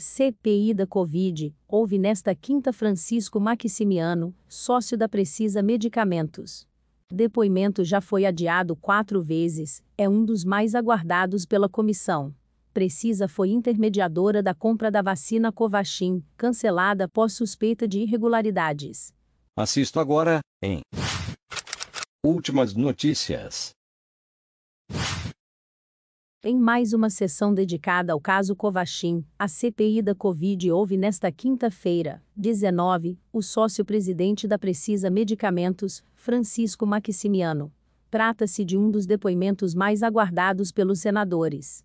CPI da Covid, houve nesta quinta Francisco Maximiano, sócio da Precisa Medicamentos. Depoimento já foi adiado quatro vezes, é um dos mais aguardados pela comissão. Precisa foi intermediadora da compra da vacina Covaxin, cancelada após suspeita de irregularidades. Assisto agora, em Últimas notícias. Em mais uma sessão dedicada ao caso Covachim, a CPI da Covid houve nesta quinta-feira, 19, o sócio-presidente da Precisa Medicamentos, Francisco Maximiano. Trata-se de um dos depoimentos mais aguardados pelos senadores.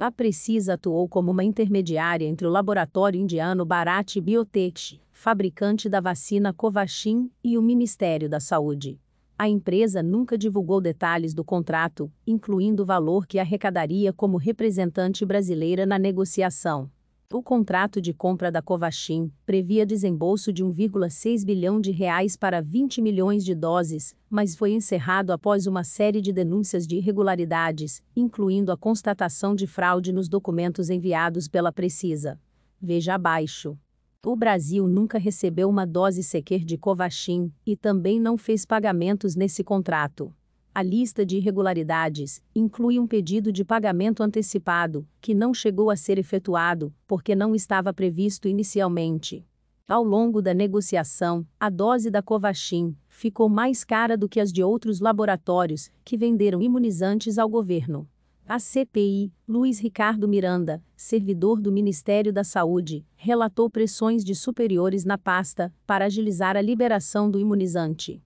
A Precisa atuou como uma intermediária entre o laboratório indiano Bharat Biotech, fabricante da vacina Covaxin, e o Ministério da Saúde. A empresa nunca divulgou detalhes do contrato, incluindo o valor que arrecadaria como representante brasileira na negociação. O contrato de compra da Covaxin previa desembolso de 1,6 bilhão de reais para 20 milhões de doses, mas foi encerrado após uma série de denúncias de irregularidades, incluindo a constatação de fraude nos documentos enviados pela Precisa. Veja abaixo. O Brasil nunca recebeu uma dose sequer de Covaxin e também não fez pagamentos nesse contrato. A lista de irregularidades inclui um pedido de pagamento antecipado, que não chegou a ser efetuado, porque não estava previsto inicialmente. Ao longo da negociação, a dose da Covaxin ficou mais cara do que as de outros laboratórios que venderam imunizantes ao governo. A CPI, Luiz Ricardo Miranda, servidor do Ministério da Saúde, relatou pressões de superiores na pasta para agilizar a liberação do imunizante.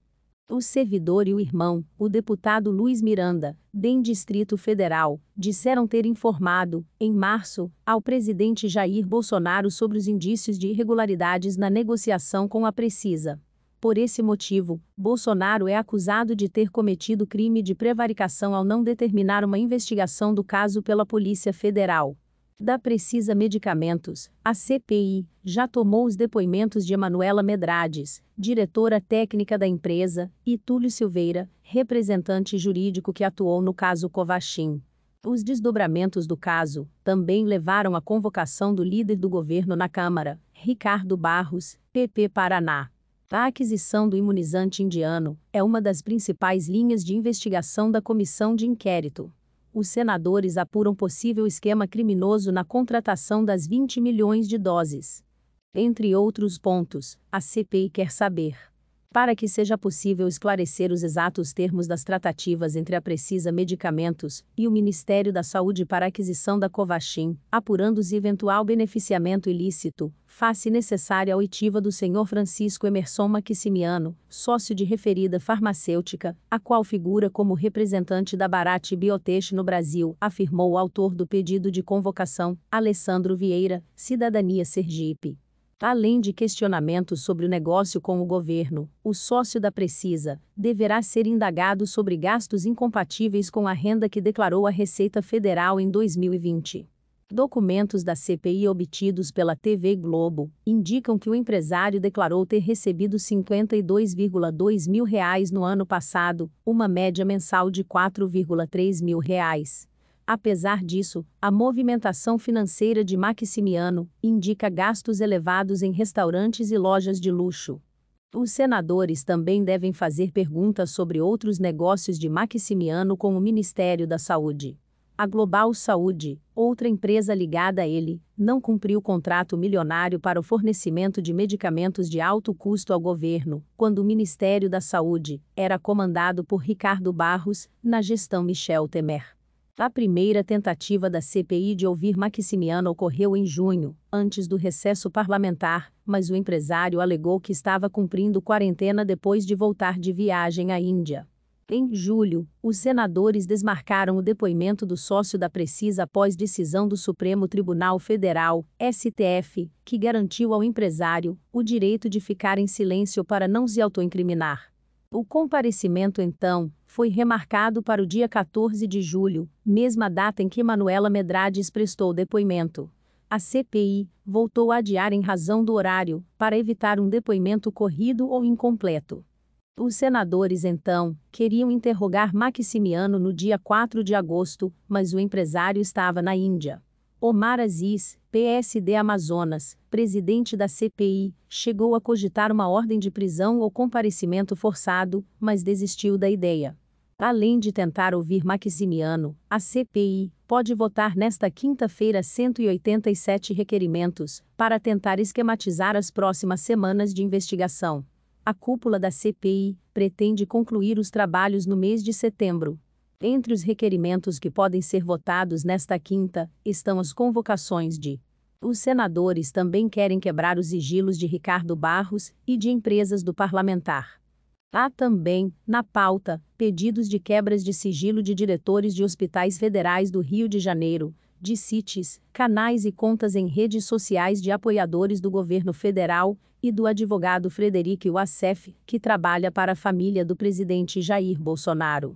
O servidor e o irmão, o deputado Luiz Miranda, DEM Distrito Federal, disseram ter informado, em março, ao presidente Jair Bolsonaro sobre os indícios de irregularidades na negociação com a Precisa. Por esse motivo, Bolsonaro é acusado de ter cometido crime de prevaricação ao não determinar uma investigação do caso pela Polícia Federal. Da Precisa Medicamentos, a CPI, já tomou os depoimentos de Emanuela Medrades, diretora técnica da empresa, e Túlio Silveira, representante jurídico que atuou no caso Covachim. Os desdobramentos do caso também levaram à convocação do líder do governo na Câmara, Ricardo Barros, PP Paraná. A aquisição do imunizante indiano é uma das principais linhas de investigação da comissão de inquérito. Os senadores apuram possível esquema criminoso na contratação das 20 milhões de doses. Entre outros pontos, a CPI quer saber para que seja possível esclarecer os exatos termos das tratativas entre a Precisa Medicamentos e o Ministério da Saúde para a aquisição da Covaxin, apurando-se eventual beneficiamento ilícito, face necessária a oitiva do Sr. Francisco Emerson Maximiano, sócio de referida farmacêutica, a qual figura como representante da Barate Biotech no Brasil, afirmou o autor do pedido de convocação, Alessandro Vieira, Cidadania Sergipe. Além de questionamentos sobre o negócio com o governo, o sócio da Precisa deverá ser indagado sobre gastos incompatíveis com a renda que declarou a Receita Federal em 2020. Documentos da CPI obtidos pela TV Globo indicam que o empresário declarou ter recebido R$ 52,2 mil reais no ano passado, uma média mensal de R$ 4,3 mil. Reais. Apesar disso, a movimentação financeira de Maximiano indica gastos elevados em restaurantes e lojas de luxo. Os senadores também devem fazer perguntas sobre outros negócios de Maximiano com o Ministério da Saúde. A Global Saúde, outra empresa ligada a ele, não cumpriu o contrato milionário para o fornecimento de medicamentos de alto custo ao governo, quando o Ministério da Saúde era comandado por Ricardo Barros, na gestão Michel Temer. A primeira tentativa da CPI de ouvir Maximiano ocorreu em junho, antes do recesso parlamentar, mas o empresário alegou que estava cumprindo quarentena depois de voltar de viagem à Índia. Em julho, os senadores desmarcaram o depoimento do sócio da Precisa após decisão do Supremo Tribunal Federal, STF, que garantiu ao empresário o direito de ficar em silêncio para não se autoincriminar. O comparecimento, então, foi remarcado para o dia 14 de julho, mesma data em que Manuela Medrades prestou depoimento. A CPI voltou a adiar em razão do horário, para evitar um depoimento corrido ou incompleto. Os senadores, então, queriam interrogar Maximiano no dia 4 de agosto, mas o empresário estava na Índia. Omar Aziz, PSD Amazonas, presidente da CPI, chegou a cogitar uma ordem de prisão ou comparecimento forçado, mas desistiu da ideia. Além de tentar ouvir Maximiano, a CPI pode votar nesta quinta-feira 187 requerimentos para tentar esquematizar as próximas semanas de investigação. A cúpula da CPI pretende concluir os trabalhos no mês de setembro. Entre os requerimentos que podem ser votados nesta quinta estão as convocações de. Os senadores também querem quebrar os sigilos de Ricardo Barros e de empresas do parlamentar. Há também, na pauta, pedidos de quebras de sigilo de diretores de hospitais federais do Rio de Janeiro, de CITES, canais e contas em redes sociais de apoiadores do governo federal e do advogado Frederico Wassef, que trabalha para a família do presidente Jair Bolsonaro.